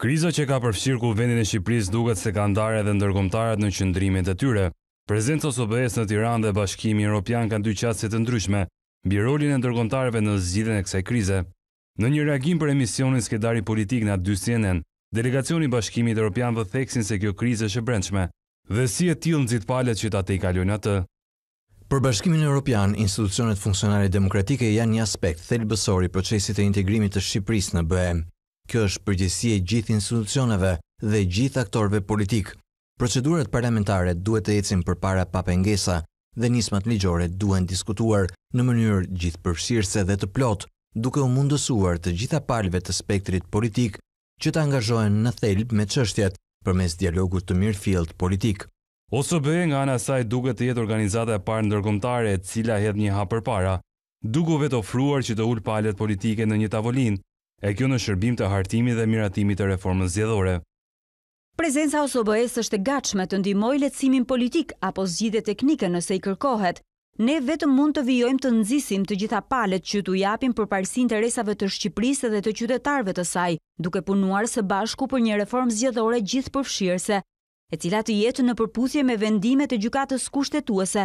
Kriza që ka përfshir ku vendin e Shqipëris duket se ka ndarë edhe ndërgomtarat në qëndrimit e tyre. Prezenca o në Tiran dhe Bashkimi Europian kanë dy qatë të ndryshme, birolin e ndërgomtarëve në zgjidhen e kësaj krize. Në një reagim për emisionin skedari politik në atë 2 CNN, Delegacioni bashkimit Europian dhe theksin se kjo krize shë brendshme, dhe si e tilë në zitë palet që ta te i kalojnë atë. Për bashkimin e Europian, institucionet funksionare demokratike janë një aspekt thelbësori procesit e integrimit të Shqipëris në BM. Kjo është përgjësi e gjith institucioneve dhe gjith aktorve politik. Procedurat parlamentare duhet të ecin për para papengesa dhe nismat ligjore duhen diskutuar në mënyrë gjith përshirëse dhe të plot, duke u mundësuar të gjitha palve të spektrit politik që të angazhojnë në thelb me qështjet për mes dialogut të mirë fjellët politik. Oso bëhe nga anë saj duke të jetë organizata e parë ndërgumtare cila hedh një hapër para, duke vetë ofruar që të ullë palet politike në një tavolinë, e kjo në shërbim të hartimi dhe miratimi të reformës zjedhore. Prezenca OSOBS është gachme të ndimoj letësimin politik apo zgjide teknike nëse i kërkohet. Ne vetëm mund të vijojmë të nëzisim të gjitha palet që të japim për parësi interesave të Shqipërisë dhe të qytetarve të saj, duke punuar së bashku për një reformë zjedhore gjithë përfshirëse, e cila të jetë në përputhje me vendimet të gjukatës kushtetuese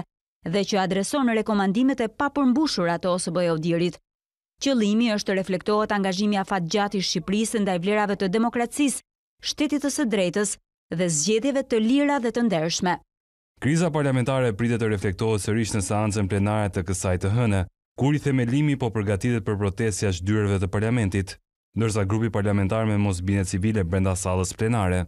dhe që adreson rekomandimet e papërmbushur ato osë bëjo dirit. Qëllimi është të reflektohet angazhimi a fatë gjati Shqipërisë ndaj vlerave të demokracisë, shtetit të së drejtës dhe zgjedjeve të lira dhe të ndershme. Kriza parlamentare pritet të reflektohet sërish në seancën plenare të kësaj të hënë, kur i themelimi po përgatitet për protest jashtë dyrëve të parlamentit, ndërsa grupi parlamentar me mos bine civile brenda salës plenare.